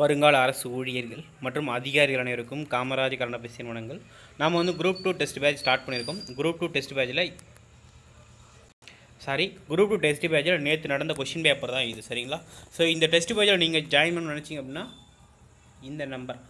வருங்கால அரசு ஊழியர்கள் மற்றும் அதிகாரிகள் அனைவருக்கும் காமராஜ் கரணபசியன் வணங்கள் நாம் வந்து group two test batch start பண்ணியிருக்கோம் குரூப் டூ டெஸ்ட் பேட்சில் சாரி குரூப் டூ டெஸ்ட் பேட்சில் நேற்று நடந்த கொஷின் பேப்பர் தான் இது சரிங்களா ஸோ இந்த டெஸ்ட் பேட்சில் நீங்கள் ஜாயின் பண்ண நினச்சிங்க அப்படின்னா இந்த number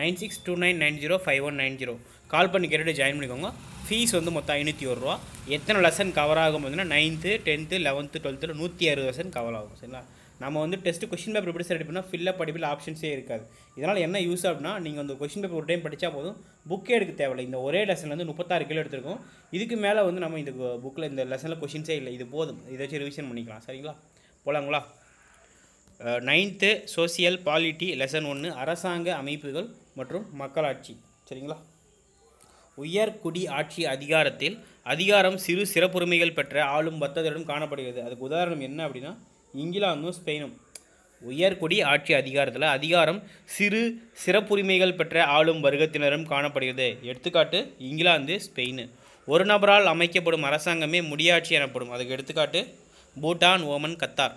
nine six two nine nine zero five one nine zero call பண்ணி கேட்டுட்டு ஜாயின் பண்ணிக்கோங்க ஃபீஸ் வந்து மொத்தம் ஐநூற்றி ஒரு ரூபா எத்தனை லெசன் கவர் ஆகும் பார்த்தீங்கன்னா நைன்த்து டென்த்து லெவன்த்து டுவெல்த்தில் நூற்றி அறுபது லெசன் கவர் ஆகும் சரிங்களா நம்ம வந்து டெஸ்ட்டு கொஷின் பேப்பர் எப்படி சார் பண்ணால் ஃபில்லப் படிப்பில் ஆப்ஷன்ஸே இருக்காது இதனால் என்ன யூஸ் அப்படின்னா நீங்கள் அந்த கொஷின் பேப்பர் ஒரு டைம் படித்தா போதும் புக்கே எடுக்க தேவையில்லை இந்த ஒரே லெசன் வந்து முப்பத்தாறு கிலோ எடுத்திருக்கோம் இதுக்கு மேலே வந்து நம்ம இந்த புக்கில் இந்த லெசனில் கொஷின்ஸே இல்லை இது போதும் இதை வச்சு ரிவிஷன் பண்ணிக்கலாம் சரிங்களா போகலாங்களா நைன்த்து சோசியல் பாலிட்டி லெசன் ஒன்று அரசாங்க அமைப்புகள் மற்றும் மக்களாட்சி சரிங்களா உயர்குடி ஆட்சி அதிகாரத்தில் அதிகாரம் சிறு சிறப்புரிமைகள் பெற்ற ஆளும் பத்ததுடன் காணப்படுகிறது அதுக்கு உதாரணம் என்ன அப்படின்னா இங்கிலாந்தும் ஸ்பெயினும் உயர்குடி ஆட்சி அதிகாரத்தில் அதிகாரம் சிறு சிறப்புரிமைகள் பெற்ற ஆளும் வர்க்கத்தினரும் காணப்படுகிறது எடுத்துக்காட்டு இங்கிலாந்து ஸ்பெயின் ஒரு நபரால் அமைக்கப்படும் அரசாங்கமே முடியாட்சி எனப்படும் அதுக்கு எடுத்துக்காட்டு பூட்டான் ஓமன் கத்தார்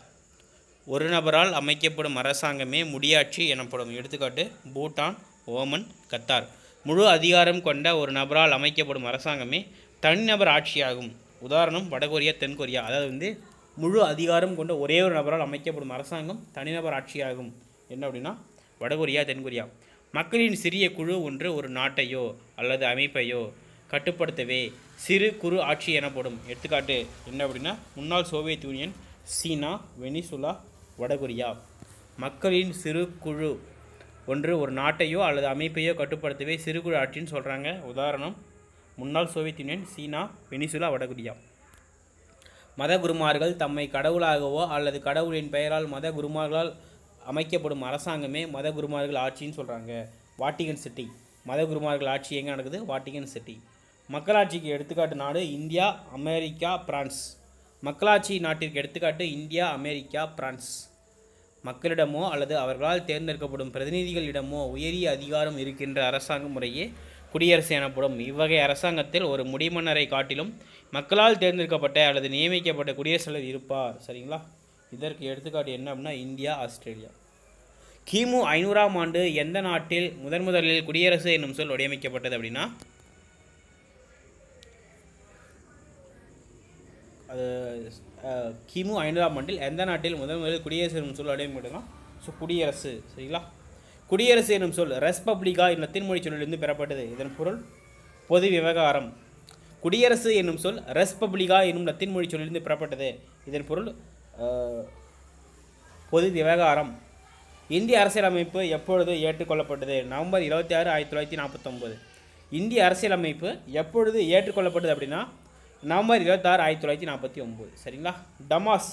ஒரு நபரால் அமைக்கப்படும் அரசாங்கமே முடியாட்சி எனப்படும் எடுத்துக்காட்டு பூட்டான் ஓமன் கத்தார் முழு அதிகாரம் கொண்ட ஒரு நபரால் அமைக்கப்படும் அரசாங்கமே தனிநபர் ஆட்சியாகும் உதாரணம் வடகொரியா தென்கொரியா அதாவது வந்து முழு அதிகாரம் கொண்ட ஒரே ஒரு நபரால் அமைக்கப்படும் அரசாங்கம் தனிநபர் ஆட்சியாகும் என்ன அப்படின்னா வடகொரியா தென்கொரியா மக்களின் சிறிய குழு ஒன்று ஒரு நாட்டையோ அல்லது அமைப்பையோ கட்டுப்படுத்தவே சிறு குறு ஆட்சி எனப்படும் எடுத்துக்காட்டு என்ன அப்படின்னா முன்னாள் சோவியத் யூனியன் சீனா வெனிசுலா வடகொரியா மக்களின் சிறு குழு ஒன்று ஒரு நாட்டையோ அல்லது அமைப்பையோ கட்டுப்படுத்தவே சிறு குழு ஆட்சின்னு சொல்கிறாங்க உதாரணம் முன்னாள் சோவியத் யூனியன் சீனா வெனிசுலா வடகொரியா மத குருமார்கள் தம்மை கடவுளாகவோ அல்லது கடவுளின் பெயரால் மத குருமார்களால் அமைக்கப்படும் அரசாங்கமே மத குருமார்கள் ஆட்சின்னு சொல்கிறாங்க வாட்டிகன் சிட்டி மத குருமார்கள் ஆட்சி எங்கே நடக்குது வாட்டிகன் சிட்டி மக்களாட்சிக்கு எடுத்துக்காட்டு நாடு இந்தியா அமெரிக்கா பிரான்ஸ் மக்களாட்சி நாட்டிற்கு எடுத்துக்காட்டு இந்தியா அமெரிக்கா பிரான்ஸ் மக்களிடமோ அல்லது அவர்களால் தேர்ந்தெடுக்கப்படும் பிரதிநிதிகளிடமோ உயரிய அதிகாரம் இருக்கின்ற அரசாங்க முறையே குடியரசு எனப்படும் இவ்வகை அரசாங்கத்தில் ஒரு முடிமன்னரை காட்டிலும் மக்களால் தேர்ந்தெடுக்கப்பட்ட அல்லது நியமிக்கப்பட்ட குடியரசு இருப்பார் சரிங்களா இதற்கு எடுத்துக்காட்டு என்ன அப்படின்னா இந்தியா ஆஸ்திரேலியா கிமு ஐநூறாம் ஆண்டு எந்த நாட்டில் முதன் முதலில் குடியரசு என்னும் சொல் வடிவமைக்கப்பட்டது அப்படின்னா அது கிமு ஐநூறாம் ஆண்டில் எந்த நாட்டில் முதன் முதலில் குடியரசு என்னும் சொல் வடிவமைக்கப்பட்டதுனா ஸோ குடியரசு சரிங்களா குடியரசு எனும் சொல் ரெஸ்பப்ளிகா லத்தின் மொழி சொல்லிலிருந்து பெறப்பட்டது இதன் பொருள் பொது விவகாரம் குடியரசு என்னும் சொல் ரெஸ்பப்ளிகா என்னும் லத்தின் மொழி சொல்லிலிருந்து பெறப்பட்டது இதன் பொருள் பொது விவகாரம் இந்திய அரசியலமைப்பு எப்பொழுது ஏற்றுக்கொள்ளப்பட்டது நவம்பர் இருபத்தி ஆறு ஆயிரத்தி தொள்ளாயிரத்தி நாற்பத்தொம்போது இந்திய அரசியலமைப்பு எப்பொழுது ஏற்றுக்கொள்ளப்பட்டது அப்படின்னா நவம்பர் இருபத்தாறு ஆயிரத்தி தொள்ளாயிரத்தி நாற்பத்தி ஒம்பது சரிங்களா டமாஸ்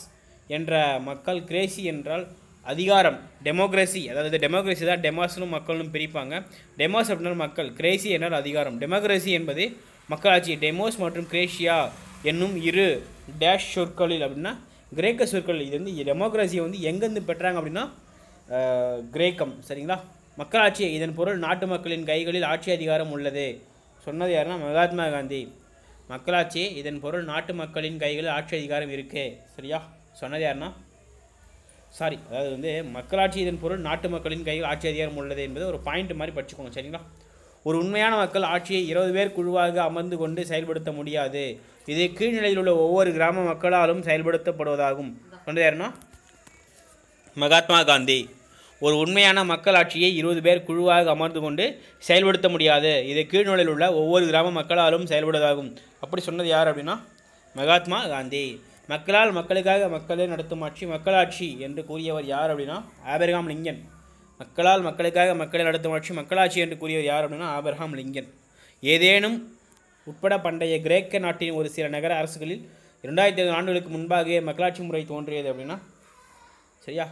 என்ற மக்கள் கிரேசி என்றால் அதிகாரம் டெமோக்ரஸி அதாவது டெமோக்ரஸி தான் டெமாஸ்னும் மக்களும் பிரிப்பாங்க டெமாஸ் அப்படின்னா மக்கள் கிரேசி என்றால் அதிகாரம் டெமோக்ரஸி என்பது மக்களாட்சி டெமோஸ் மற்றும் கிரேஷியா என்னும் இரு டேஷ் சொற்களில் அப்படின்னா கிரேக்க சொற்கள் இது வந்து டெமோக்ரஸியை வந்து எங்கேருந்து பெற்றாங்க அப்படின்னா கிரேக்கம் சரிங்களா மக்களாட்சி இதன் பொருள் நாட்டு மக்களின் கைகளில் ஆட்சி அதிகாரம் உள்ளது சொன்னது யாருன்னா மகாத்மா காந்தி மக்களாட்சி இதன் பொருள் நாட்டு மக்களின் கைகளில் ஆட்சி அதிகாரம் இருக்குது சரியா சொன்னது யாருன்னா சாரி அதாவது வந்து மக்களாட்சி இதன் பொருள் நாட்டு மக்களின் கையில் ஆட்சி அதிகாரம் உள்ளது என்பது ஒரு பாயிண்ட் மாதிரி படிச்சுக்கோங்க சரிங்களா ஒரு உண்மையான மக்கள் ஆட்சியை இருபது பேர் குழுவாக அமர்ந்து கொண்டு செயல்படுத்த முடியாது இது கீழ்நிலையில் உள்ள ஒவ்வொரு கிராம மக்களாலும் செயல்படுத்தப்படுவதாகும் சொன்னது யாருன்னா மகாத்மா காந்தி ஒரு உண்மையான மக்கள் ஆட்சியை இருபது பேர் குழுவாக அமர்ந்து கொண்டு செயல்படுத்த முடியாது இது கீழ்நிலையில் உள்ள ஒவ்வொரு கிராம மக்களாலும் செயல்படுவதாகும் அப்படி சொன்னது யார் அப்படின்னா மகாத்மா காந்தி மக்களால் மக்களுக்காக மக்களே நடத்தும் ஆட்சி மக்களாட்சி என்று கூறியவர் யார் அப்படின்னா ஆபிரகாம் லிங்கன் மக்களால் மக்களுக்காக மக்களை நடத்தும் ஆட்சி மக்களாட்சி என்று கூறியவர் யார் அப்படின்னா ஆபிரகாம் லிங்கன் ஏதேனும் உட்பட பண்டைய கிரேக்க நாட்டின் ஒரு சில நகர அரசுகளில் இரண்டாயிரத்தி ஐந்து ஆண்டுகளுக்கு முன்பாகவே மக்களாட்சி முறை தோன்றியது அப்படின்னா சரியா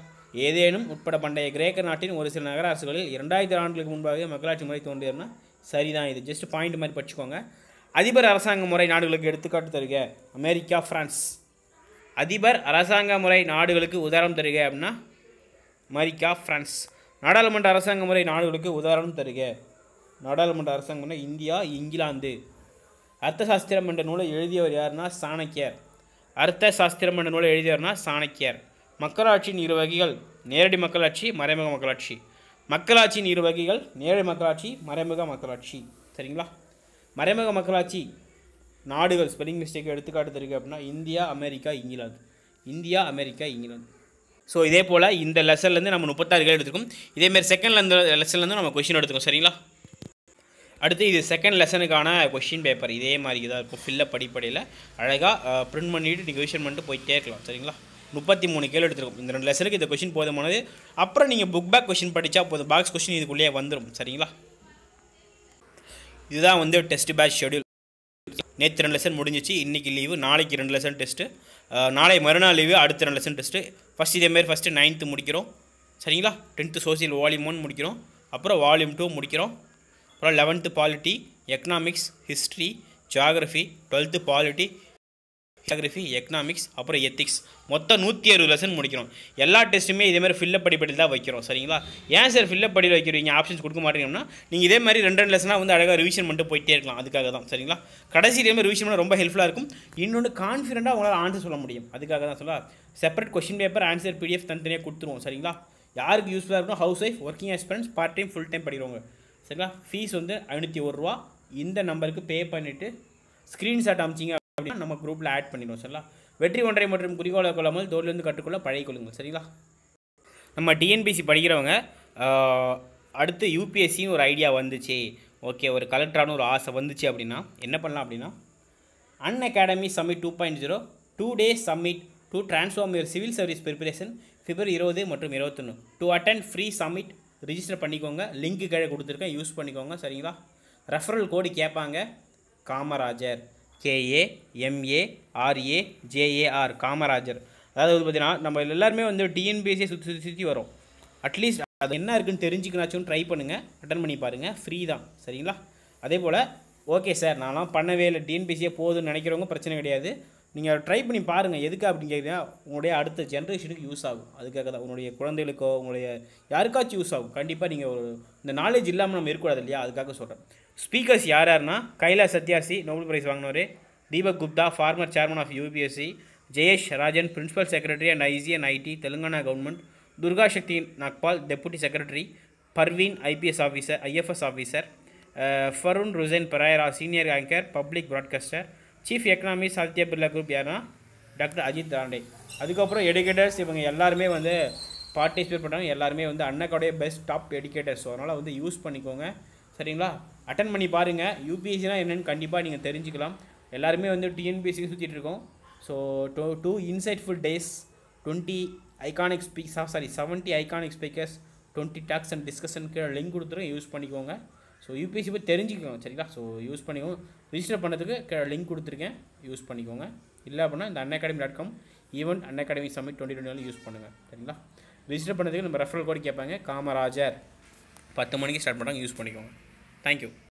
ஏதேனும் உட்பட பண்டைய கிரேக்க நாட்டின் ஒரு சில நகர அரசுகளில் இரண்டாயிரத்தி ஆண்டுகளுக்கு முன்பாகவே மக்களாட்சி முறை தோன்றியதுன்னா சரிதான் இது ஜஸ்ட் பாயிண்ட் மாதிரி படிச்சுக்கோங்க அதிபர் அரசாங்க முறை நாடுகளுக்கு எடுத்துக்காட்டு தருக அமெரிக்கா ஃப்ரான்ஸ் அதிபர் அரசாங்க முறை நாடுகளுக்கு உதாரணம் தருக அப்படின்னா மரிக்கா ஃப்ரான்ஸ் நாடாளுமன்ற அரசாங்க முறை நாடுகளுக்கு உதாரணம் தருக நாடாளுமன்ற அரசாங்கம்னா இந்தியா இங்கிலாந்து அர்த்த சாஸ்திரம் என்ற நூலை எழுதியவர் யாருன்னா சாணக்கியர் அர்த்த சாஸ்திரம் என்ற நூலை எழுதியவர்னா சாணக்கியர் மக்களாட்சியின் இரு வகைகள் நேரடி மக்களாட்சி மறைமுக மக்களாட்சி மக்களாட்சியின் இரு வகைகள் நேரடி மக்களாட்சி மறைமுக மக்களாட்சி சரிங்களா மறைமுக மக்களாட்சி நாடுகள் ஸ்பெல்லிங் மிஸ்டேக் எடுத்துக்காட்டு தெரியுது அப்படின்னா India America England India America England so இதே போல் இந்த லெசன்லேருந்து நம்ம முப்பத்தாறு கேள்வி எடுத்துக்கோம் இதேமாரி செகண்ட் இந்த லெசன்லேருந்து நம்ம கொஷின் எடுத்துக்கோம் சரிங்களா அடுத்து இது செகண்ட் லெசனுக்கான கொஷின் பேப்பர் இதே மாதிரி தான் இருக்கும் ஃபில்லப் படிப்படையில் அழகாக ப்ரிண்ட் பண்ணிவிட்டு நீங்கள் கொஷின் பண்ணிட்டு போயிட்டே இருக்கலாம் சரிங்களா முப்பத்தி மூணு கேள்வி எடுத்துருக்கும் இந்த ரெண்டு லெசனுக்கு இந்த கொஷின் போதுமானது அப்புறம் நீங்கள் புக் பேக் கொஷின் படித்தா போதும் பாக்ஸ் கொஷின் இதுக்குள்ளேயே வந்துடும் சரிங்களா இதுதான் வந்து டெஸ்ட் பேட்ச் ஷெடியூல் நேற்று ரெண்டு லெசன் முடிஞ்சிச்சு இன்றைக்கி லீவு நாளைக்கு ரெண்டு லெசன் டெஸ்ட்டு நாளை மறுநாள் லீவு அடுத்த ரெண்டு லெசன் டெஸ்ட்டு ஃபஸ்ட் இதேமாரி ஃபஸ்ட்டு நைன்த்து முடிக்கிறோம் சரிங்களா டென்த்து சோசியல் வால்யூம் ஒன் முடிக்கிறோம் அப்புறம் வால்யூம் டூ முடிக்கிறோம் அப்புறம் eleventh polity economics history geography twelfth polity geography economics அப்புறம் எத்திக்ஸ் மொத்தம் நூற்றி அறுபது லெசன் முடிக்கிறோம் எல்லா டெஸ்ட்டுமே இதேமாதிரி ஃபில்லப் படிப்படி தான் வைக்கிறோம் சரிங்களா ஏன் சார் ஃபில்லப் படி வைக்கிறீங்க ஆப்ஷன்ஸ் கொடுக்க மாட்டீங்கன்னா நீங்கள் இதே மாதிரி ரெண்டு ரெண்டு லெசனாக வந்து அழகாக ரிவிஷன் பண்ணிட்டு போயிட்டே இருக்கலாம் அதுக்காக தான் சரிங்களா கடைசி இதேமாதிரி ரிவிஷன் பண்ண ரொம்ப ஹெல்ப்ஃபுல்லாக இருக்கும் இன்னொன்று கான்ஃபிடண்டாக உங்களால் ஆன்சர் சொல்ல முடியும் அதுக்காக தான் சொல்ல separate question paper answer PDF தனித்தனியாக கொடுத்துருவோம் சரிங்களா யாருக்கு யூஸ்ஃபுல்லாக இருக்கணும் house wife working experience part time full time படிக்கிறவங்க சரிங்களா ஃபீஸ் வந்து ஐநூற்றி ஒரு ரூபா இந்த நம்பருக்கு பே பண்ணிவிட்டு ஸ்க்ரீன்ஷாட் அமிச்சிங்க அப்படின்னா நம்ம குரூப்பில் ஆட் பண்ணிடுவோம் சரிங்களா வெற்றி ஒன்றை மற்றும் குறிக்கோளை கொள்ளாமல் தோல்லேருந்து கற்றுக்கொள்ள பழைய கொள்ளுங்கள் சரிங்களா நம்ம டிஎன்பிசி படிக்கிறவங்க அடுத்து யூபிஎஸ்சின்னு ஒரு ஐடியா வந்துச்சு ஓகே ஒரு கலெக்டரான ஒரு ஆசை வந்துச்சு அப்படின்னா என்ன பண்ணலாம் அப்படின்னா Unacademy summit two point zero two day summit to transform your civil service preparation பிப்ரவரி இருபது மற்றும் இருபத்தொன்று to attend free summit register பண்ணிக்கோங்க லிங்க்கு கீழே கொடுத்துருக்கேன் யூஸ் பண்ணிக்கோங்க சரிங்களா ரெஃபரல் கோடு கேட்பாங்க Kamarajar K A M A R A J A R Kamarajar அதாவது வந்து பார்த்தீங்கன்னா நம்ம எல்லாருமே வந்து டிஎன்பிஎஸ்சியை சுற்றி சுற்றி சுற்றி வரும் அட்லீஸ்ட் அது என்ன இருக்குன்னு தெரிஞ்சுக்கினாச்சும் ட்ரை பண்ணுங்கள் அட்டன் பண்ணி பாருங்கள் ஃப்ரீ தான் சரிங்களா அதே போல் ஓகே சார் நான்லாம் பண்ணவே இல்லை டிஎன்பிஎஸ்சியே போதும்னு நினைக்கிறவங்க பிரச்சனை கிடையாது நீங்கள் ட்ரை பண்ணி பாருங்கள் எதுக்கு அப்படின்னு கேட்குறீங்க உங்களுடைய அடுத்த ஜென்ரேஷனுக்கு யூஸ் ஆகும் அதுக்காக தான் உங்களுடைய குழந்தைகளுக்கோ உங்களுடைய யாருக்காச்சும் யூஸ் ஆகும் கண்டிப்பாக நீங்கள் ஒரு இந்த நாலேஜ் இல்லாமல் நம்ம இருக்கக்கூடாது இல்லையா அதுக்காக சொல்கிறேன் ஸ்பீக்கர்ஸ் யார் யாருன்னா கைலாஷ் சத்யாசி நோபல் பிரைஸ் வாங்கினவர் Deepak Gupta former chairman of UPSC Jayesh Ranjan principal secretary and IC and IT Telangana government Durga Shakti Nagpal deputy secretary Parveen IPS officer IFS officer ஃபருண் ருசேன் பராயரா senior anchor public broadcaster chief economy சாத்திய பிர்லா குரூப் யாருன்னா டாக்டர் அஜித் தாண்டே அதுக்கப்புறம் எடுக்கேட்டர்ஸ் இவங்க எல்லாருமே வந்து பார்ட்டிசிபேட் பண்ணுறாங்க எல்லாருமே வந்து அண்ணக்கோடைய பெஸ்ட் டாப் எடுக்கேட்டர்ஸ் அதனால் வந்து யூஸ் பண்ணிக்கோங்க சரிங்களா அட்டன் பண்ணி பாருங்கள் யூபிஎஸ்சினால் என்னென்னு கண்டிப்பாக நீங்கள் தெரிஞ்சுக்கலாம் எல்லாருமே வந்து டிஎன்பிஎஸ்சி சுற்றிட்டு இருக்கோம் so two two insightful days twenty iconic speak sorry seventy iconic speakers twenty talks and டிஸ்கஷனுக்கு கீழே லிங்க் கொடுத்துரும் யூஸ் பண்ணிக்கோங்க ஸோ யூபிஎஸ்சி போய் தெரிஞ்சுக்கோங்க சரிங்களா ஸோ யூஸ் பண்ணிக்கோங்க ரிஜிஸ்டர் பண்ணுறதுக்கு லிங்க் கொடுத்துருக்கேன் யூஸ் பண்ணிக்கோங்க இல்லை அப்படின்னா இந்த Unacademy dot com even Unacademy summit twenty twenty use பண்ணுங்கள் சரிங்களா ரிஜிஸ்டர் பண்ணுறதுக்கு நம்ம ரெஃபரல் கோட் கேட்பாங்க காமராஜர் பத்து மணிக்கு ஸ்டார்ட் பண்ணுறாங்க யூஸ் பண்ணிக்கோங்க தேங்க்யூ